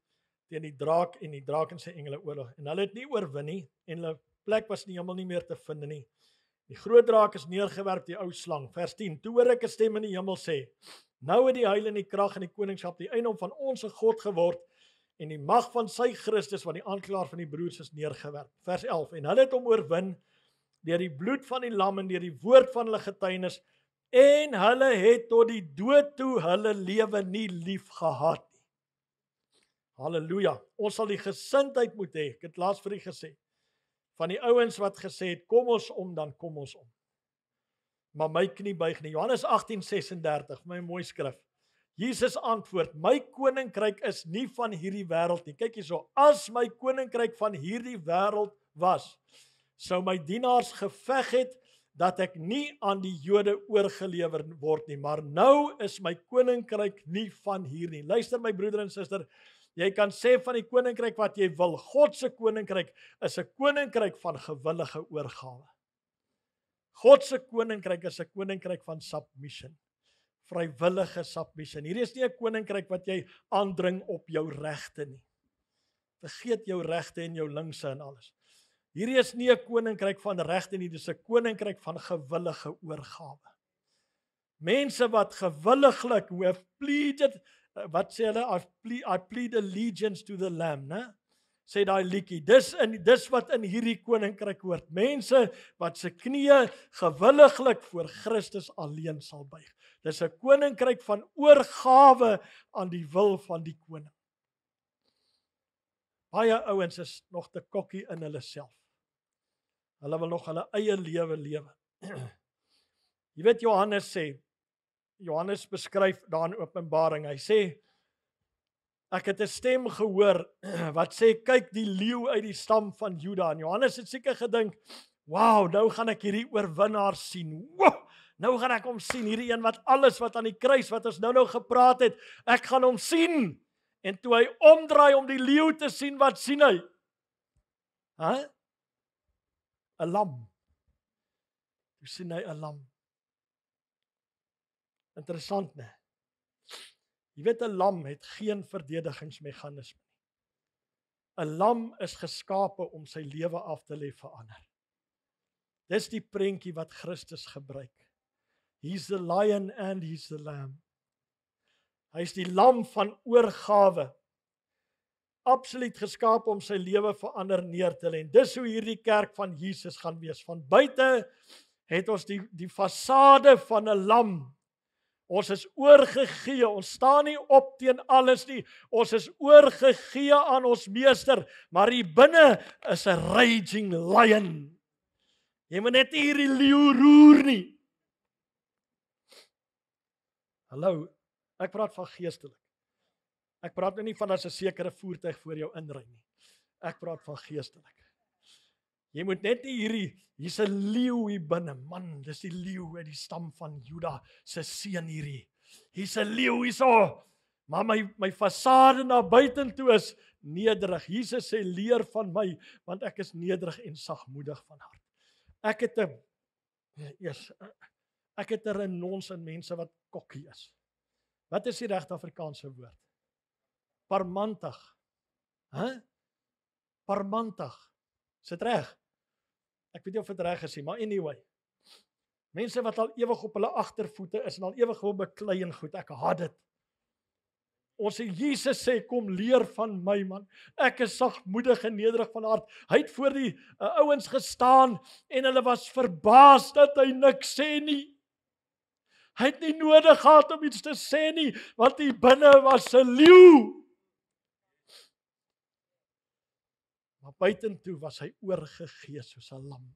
teen die draak en die draak en sy engele oorlog en hulle het nie oorwin nie en hulle plek was in die hemel nie meer te vind nie. Die groot draak is neergewerp die ou slang. Vers 10. Toe hoor ek 'n stem in die hemel sê: Nou het die heil en die krag en die koningskap die eienaam van onsse God geword en die mag van sy Christus wat die aanklaer van die broers is neergewerp. Vers 11 en hulle het hom oorwin deur die bloed van die lam en deur die woord van hulle getuienis en hulle het tot die dood toe hulle lewe nie lief gehad nie. Halleluja. Ons sal die gesindheid moet hê. Ek het laas vir u gesê van die ouens wat gesê het kom ons om dan kom ons om. Maar my knie buig nie. Johannes 18:36, my mooi skrif. Jesus antwoord: "My koninkryk is nie van hierdie wêreld nie. Kyk hierso, as my koninkryk van hierdie wêreld was, sou my dienaars geveg het dat ek nie aan die Jode oorgelewer word nie, maar nou is my koninkryk nie van hier nie." Luister my broeder en suster, jy kan sê van die koninkryk wat jy wil. God se koninkryk is 'n koninkryk van gewillige oorgawe. God se koninkryk is 'n koninkryk van submission vrywillige submission. Hierdie is nie 'n koninkryk wat jy aandring op jou regte nie. Vergeet jou regte en jou linkse en alles. Hierdie is nie 'n koninkryk van regte nie, dis 'n koninkryk van gewillige oorgawe. Mense wat gewilliglik hoef pleaded wat sê hulle I plead, I plead allegiance to the lamb, né? Nee? sê daai liedjie. Dis in dis wat in hierdie koninkryk hoort. Mense wat se knieë gewilliglik voor Christus alleen sal buig. Dis 'n koninkryk van oorgawe aan die wil van die koning. Baie ouens is nog te kokkie in hulle self. Hulle wil nog hulle eie lewe lewe. <clears throat> Jy weet Johannes sê Johannes beskryf daar in Openbaring. Hy sê Ek het 'n stem gehoor <clears throat> wat sê kyk die leeu uit die stam van Juda en Johannes het seker gedink, "Wow, nou gaan ek hierdie oorwinnaar sien." Wow, nou gaan ek hom sien, hierdie een wat alles wat aan die kruis wat ons nou-nou gepraat het, ek gaan hom sien. En toe hy omdraai om die leeu te sien, wat sien hy? H? 'n Lam. Toe sien hy 'n lam. Interessant, né? Nee? Jy weet 'n lam het geen verdedigingsmeganisme nie. 'n Lam is geskape om sy lewe af te lê vir ander. Dis die prentjie wat Christus gebruik. He's the lion and he's the lamb. Hy's die lam van oorgawe. Absoluut geskape om sy lewe vir ander neer te lê. Dis hoe hierdie kerk van Jesus gaan wees. Van buite het ons die die fasade van 'n lam Ons is oorgegee. Ons staan nie op teen alles nie. Ons is oorgegee aan ons meester, maar hier binne is 'n raging lion. Jy moet net hierdie leeu roer nie. Hallo, ek praat van geestelik. Ek praat nou nie van as 'n sekere voertuig voor jou inry nie. Ek praat van geestelik. Jy moet net hierdie hier's 'n leeu hier binne, man. Dis die leeu uit die stam van Juda se seun hierdie. Hier's 'n leeu hierso. Maar my my fasade na buitentoe is nederig. Jesus sê leer van my want ek is nederig en sagmoedig van hart. Ek het 'n eers ek het 'n renons in mense wat kokkie is. Wat is die regte Afrikaanse woord? Parmantig. Hæ? Huh? Parmantig. Sit reg. Ek weet nie of dit reg is nie, maar anyway. Mense wat al ewig op hulle agtervoete is en al ewig wil beklei en goed, ek haat dit. Ons sê Jesus sê kom leer van my man. Ek is sagmoedig en nederig van hart. Hy het voor die uh, ouens gestaan en hulle was verbaas dat hy niks sê nie. Hy het nie nodig gehad om iets te sê nie want hy binne was 'n leeu. Maar buitentoe was hy oorgegee soos 'n lam.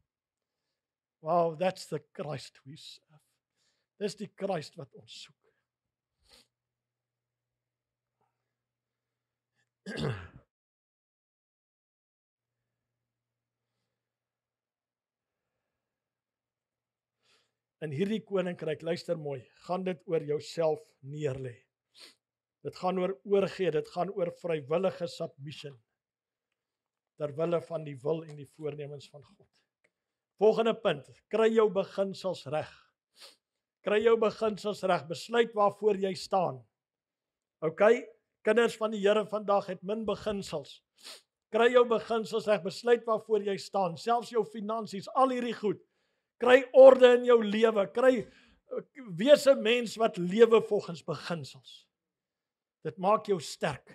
Wow, that's the Christ we serve. Dis die Christ wat ons soek. En hierdie koninkryk, luister mooi, gaan dit oor jouself neerlê. Dit gaan oor oorgee, dit gaan oor vrywillige submission ter wille van die wil en die voornemens van God. Volgende punt, kry jou beginsels reg. Kry jou beginsels reg, besluit waarvoor jy staan. OK, kinders van die Here vandag het min beginsels. Kry jou beginsels reg, besluit waarvoor jy staan, selfs jou finansies, al hierdie goed. Kry orde in jou lewe, kry wese mens wat lewe volgens beginsels. Dit maak jou sterk.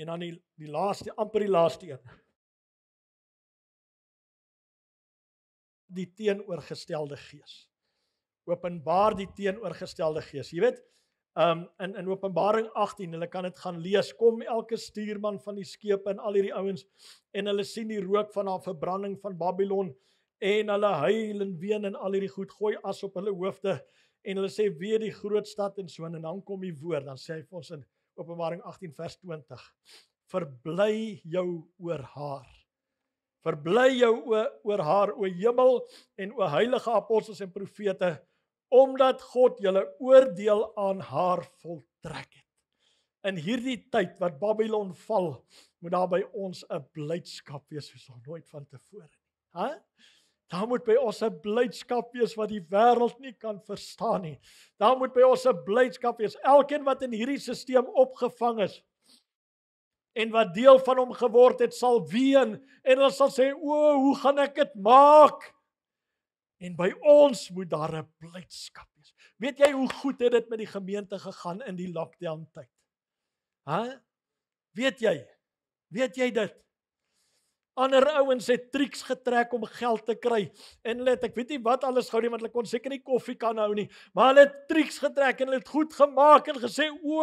En dan die die laaste amper die laaste een. Die teenoorgestelde gees. Openbaar die teenoorgestelde gees. Jy weet, ehm um, in in Openbaring 18, hulle kan dit gaan lees. Kom elke stuurman van die skepe en al hierdie ouens en hulle sien die rook van haar verbranding van Babylon en hulle huil en ween en al hierdie goed gooi as op hulle hoofde en hulle sê wie die groot stad en so en dan kom die woord dan sê hy vir ons in Openbaring 18 vers 20. Verbly jou oor haar. Verbly jou oor, oor haar o hemel en o heilige apostels en profete omdat God julle oordeel aan haar voltrek het. In hierdie tyd wat Babylon val, moet daar by ons 'n blydskap wees soos nooit van tevore nie. Hæ? Daar moet by ons 'n blydskap wees wat die wêreld nie kan verstaan nie. Daar moet by ons 'n blydskap wees. Elkeen wat in hierdie stelsel opgevang is en wat deel van hom geword het, sal ween en hulle sal sê, "O, hoe gaan ek dit maak?" En by ons moet daar 'n blydskap wees. Weet jy hoe goed het dit met die gemeente gegaan in die lockdown tyd? Hæ? Weet jy? Weet jy dit? Ander ouens het triks getrek om geld te kry. En hulle het, ek weet nie wat alles gou nie want hulle kon seker nie koffie kan hou nie, maar hulle het triks getrek en hulle het goed gemaak en gesê o,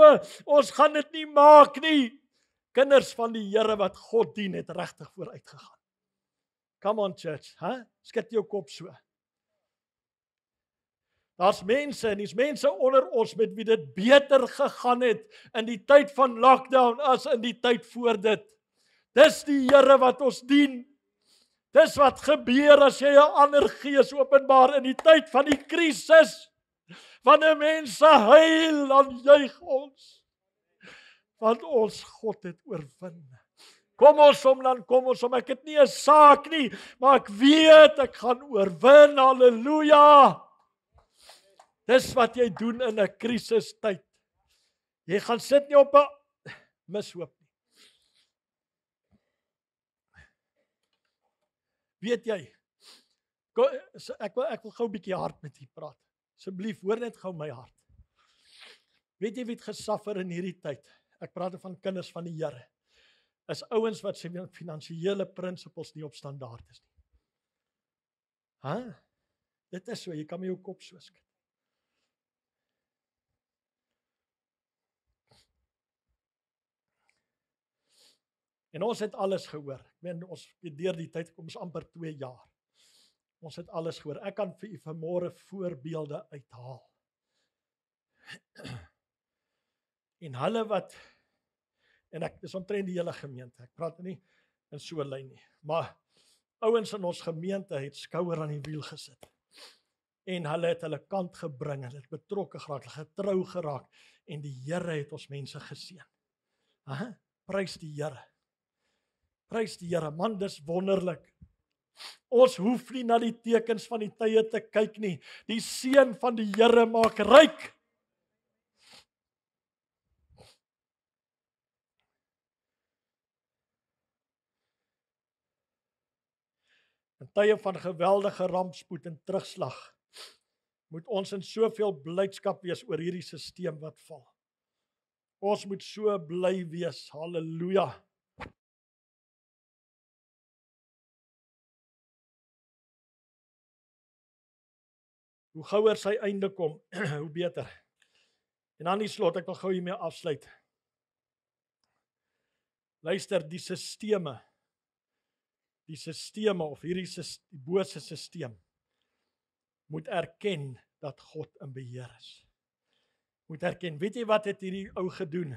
ons gaan dit nie maak nie. Kinders van die Here wat God dien het regtig vooruit gegaan. Come on church, hè? Huh? Skat jou kop so. Daar's mense en dis mense onder ons met wie dit beter gegaan het in die tyd van lockdown as in die tyd voor dit. Dis die Here wat ons dien. Dis wat gebeur as jy 'n ander gees openbaar in die tyd van die krisis. Wanneer mense huil, dan juig ons. Want ons God het oorwin. Kom ons hom dan, kom ons hom. Ek het nie 'n saak nie, maar ek weet ek gaan oorwin. Halleluja. Dis wat jy doen in 'n krisistyd. Jy gaan sit nie op 'n mishoop weet jy ek wil ek wil gou 'n bietjie hard met u praat asseblief hoor net gou my hart weet jy wie het gesuffer in hierdie tyd ek praat van kinders van die Here is ouens wat se finansiële prinsipels nie op standaard is nie h dit is so jy kan my jou kop so skud En ons het alles gehoor men ons deur die tyd kom ons amper 2 jaar. Ons het alles gehoor. Ek kan vir u vanmôre voorbeelde uithaal. <clears throat> En hulle wat en ek dis omtrent die hele gemeente. Ek praat nie in so 'n lyn nie, maar ouens in ons gemeente het skouer aan die wiel gesit. En hulle het hulle kant gebring. Hulle het betrokke geraak, hulle getrou geraak en die Here het ons mense geseën. Hæ? Prys die Here. Prys die Here, man, dis wonderlik. Ons hoef nie na die tekens van die tye te kyk nie. Die seën van die Here maak ryk. In tye van geweldige rampspoed en terugslag moet ons in soveel blydskap wees oor hierdie stelsel wat val. Ons moet so bly wees. Halleluja. hoe gouer sy einde kom, <clears throat> hoe beter. En dan die slot, ek wil gou hiermee afsluit. Luister, die sisteme die sisteme of hierdie die bose sisteem moet erken dat God in beheer is. Moet erken, weet jy wat het hierdie ou gedoen?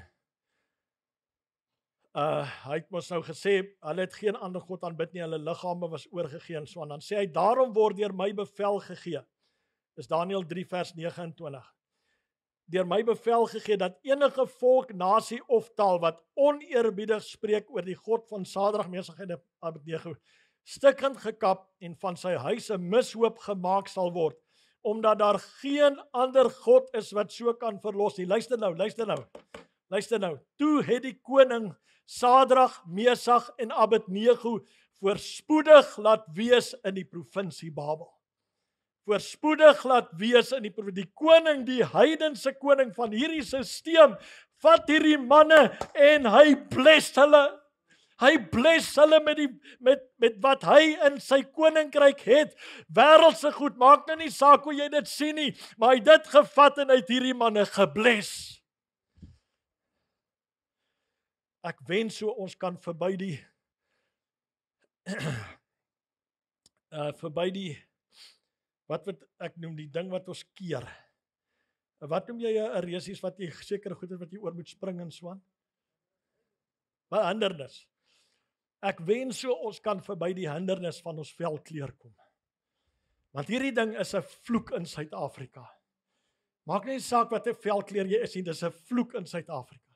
Uh hy het mos nou gesê hulle het geen ander god aanbid nie, hulle liggame was oorgegee en so aan. Dan sê hy daarom word deur my bevel gegee is Daniël 3 vers 29. Deur my bevel gegee dat enige volk, nasie of taal wat oneerbiedig spreek oor die God van Sadrag Mesach en Abednego stikkend gekap en van sy huise mishoop gemaak sal word omdat daar geen ander god is wat so kan verlos nie. Luister nou, luister nou. Luister nou. Toe het die koning Sadrag, Mesach en Abednego voorspoedig laat wees in die provinsie Babel voorspoedig laat wees in die die koning, die heidense koning van hierdie stelsel vat hierdie manne en hy bless hulle. Hy bless hulle met die met met wat hy in sy koninkryk het. Wêreldse goed maak nou nie saak hoe jy dit sien nie, maar hy dit gevat en uit hierdie manne gebless. Ek wens so ons kan verby die <clears throat> uh verby die wat wat ek noem die ding wat ons keer. Wat noem jy 'n eh, reusies wat jy seker goed is wat jy oor moet spring en swan? Wat hindernis? Ek wens so ons kan verby die hindernis van ons velkleur kom. Want hierdie ding is 'n vloek in Suid-Afrika. Maak nie saak watter velkleur jy is nie, dis 'n vloek in Suid-Afrika.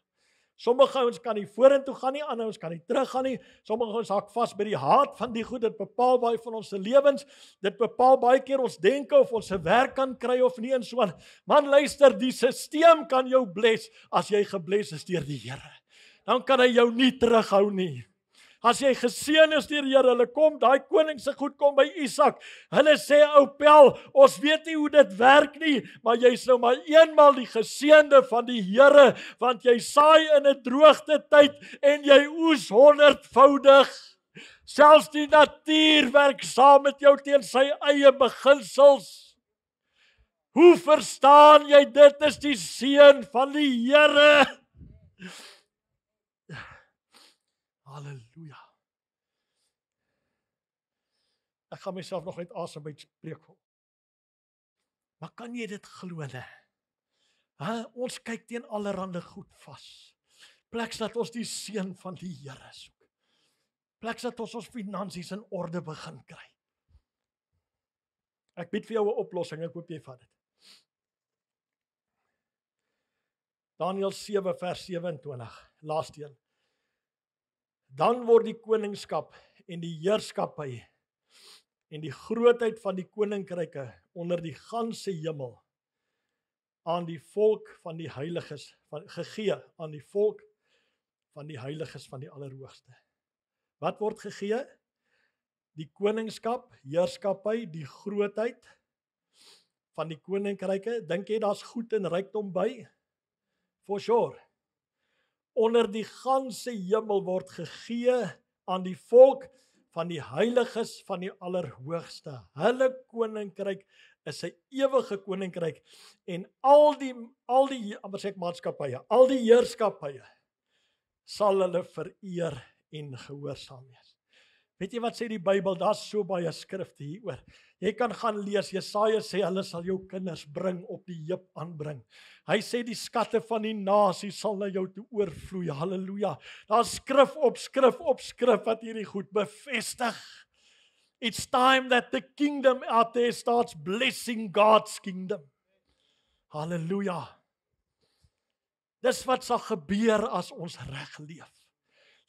Sommige ons kan nie vorentoe gaan nie, ander ons kan nie teruggaan nie. Sommige ons hak vas by die haat van die goed wat bepaal baie van ons se lewens. Dit bepaal baie keer ons denke of ons 'n werk kan kry of nie en so aan. Man, luister, die stelsel kan jou bless as jy gebless is deur die Here. Dan kan hy jou nie terughou nie. As jy geseën is deur die Here, hulle kom, daai koning se goed kom by Isak. Hulle sê ou Pel, ons weet nie hoe dit werk nie, maar jy's nou maar eenmal die geseënde van die Here, want jy saai in 'n droogte tyd en jy oes honderdvoudig. Selfs die natuur werk saam met jou teen sy eie beginsels. Hoe verstaan jy dit is die seën van die Here? Halleluja. Ek gaan myself nog net asem by spreek vol. Maar kan jy dit glo hè? Ha, ons kyk teen allerlei goed vas. Pleks dat ons die seën van die Here soek. Pleks dat ons ons finansies in orde begin kry. Ek bied vir jou 'n oplossing, ek hoop jy vat dit. Daniël 7 vers 27, laaste een dan word die koningskap en die heerskappy en die grootheid van die koninkryke onder die ganse hemel aan die volk van die heiliges van gegee aan die volk van die heiliges van die allerhoogste. Wat word gegee? Die koningskap, heerskappy, die grootheid van die koninkryke. Dink jy daar's goed en rykdom by? For sure onder die ganse hemel word gegee aan die volk van die heiliges van die allerhoogste. Hulle koninkryk is 'n ewige koninkryk en al die al die amper sê ek maatskappye, al die heerskappye sal hulle vereer en gehoorsaam wees. Weet jy wat sê die Bybel? Daar's so baie skrifte hieroor. Jy kan gaan lees. Jesaja sê hulle sal jou kinders bring op die heup aanbring. Hy sê die skatte van die nasie sal na jou toe oorvloei. Halleluja. Daar's skrif op skrif op skrif wat hierdie goed bevestig. It's time that the kingdom out there starts blessing God's kingdom. Halleluja. Dis wat sal gebeur as ons reg leef.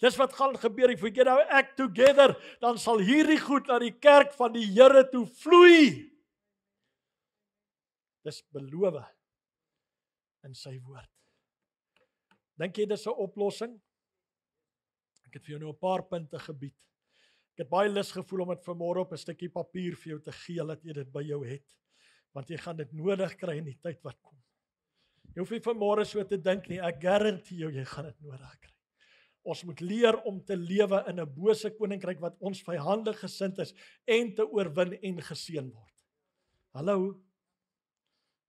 Dis wat gaan gebeur. If we get our act together, dan sal hierdie goed na die kerk van die Here toe vloei. Dis belowe in sy woord. Dink jy dis 'n oplossing? Ek het vir jou nou 'n paar punte gebied. Ek het baie lus gevoel om dit vanmôre op 'n stukkie papier vir jou te gee dat jy dit by jou het, want jy gaan dit nodig kry in die tyd wat kom. Jy hoef nie vanmôre so te dink nie. Ek garandeer jou jy gaan dit nodig kry. Ons moet leer om te lewe in 'n bose koninkryk wat ons vyhande gesind is en te oorwin en geseën word. Hallo.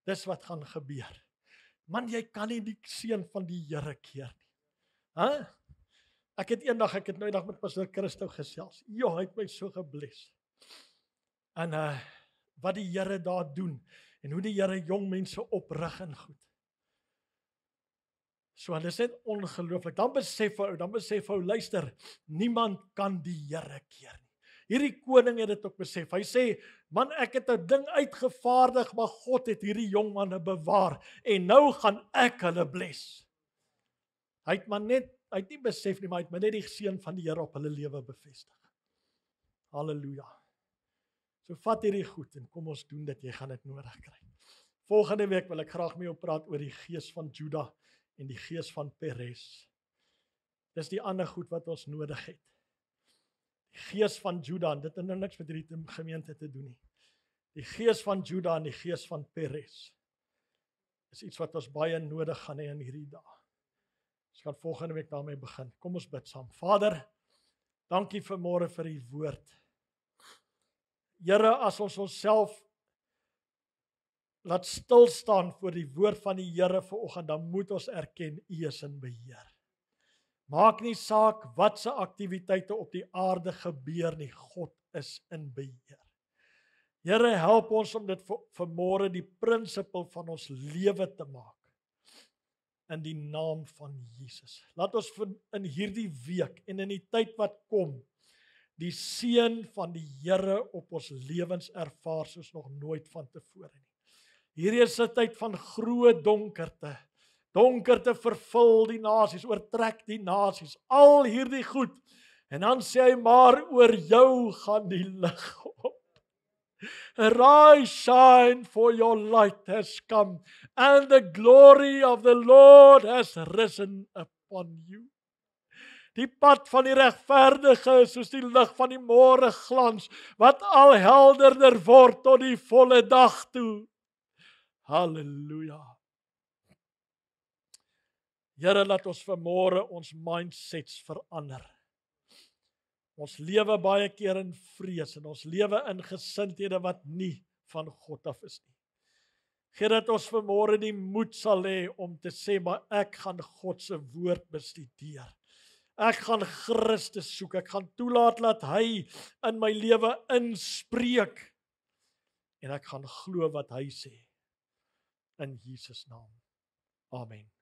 Dis wat gaan gebeur. Man, jy kan nie die seën van die Here keer nie. Hæ? Ek het eendag, ek het nou eendag met pastoor Christo gesels. Ja, hy het my so gebless. En uh wat die Here daar doen en hoe die Here jong mense oprig en goed. So hulle sê ongelooflik. Dan besef hy, dan besef hy, luister, niemand kan die Here keer nie. Hierdie koning het dit ook besef. Hy sê, "Man, ek het 'n ding uitgevaardig, maar God het hierdie jong manne bewaar en nou gaan ek hulle bless." Hy het maar net, hy het nie besef nie, maar hy het maar net die seën van die Here op hulle lewe bevestig. Halleluja. So vat hierdie goed en kom ons doen dit. Jy gaan dit nodig kry. Volgende week wil ek graag met jou praat oor die gees van Juda en die gees van Peres. Dis die ander goed wat ons nodig het. Die gees van Juda, dit het nou niks met hierdie gemeente te doen nie. Die gees van Juda en die gees van Peres is iets wat ons baie nodig gaan hê in hierdie dae. Ons gaan volgende week daarmee begin. Kom ons bid saam. Vader, dankie vir môre vir u woord. Here, as ons onsself laat stil staan voor die woord van die Here vanoggend, dan moet ons erken U is in beheer. Maak nie saak wat se aktiwiteite op die aarde gebeur nie, God is in beheer. Here help ons om dit vanmôre die prinsipel van ons lewe te maak. In die naam van Jesus. Laat ons in hierdie week en in die tyd wat kom die seën van die Here op ons lewens ervaar soos nog nooit vantevore nie. Hierdie is 'n tyd van groot donkerte. Donkerte vervul die nasies, oortrek die nasies, al hierdie goed. En dan sê hy maar oor jou gaan die lig op. Rise shine for your light has come and the glory of the Lord has risen upon you. Die pad van die regverdige is soos die lig van die môre glans wat al helderder word tot die volle dag toe. Halleluja. Here laat ons vanmôre ons mindsets verander. Ons lewe baie keer in vrees en ons lewe in gesindhede wat nie van God af is nie. Geef dat ons vanmôre die moed sal hê om te sê maar ek gaan God se woord bestudeer. Ek gaan Christus soek. Ek gaan toelaat dat hy in my lewe inspreek en ek gaan glo wat hy sê. in Jesus' name. Amen.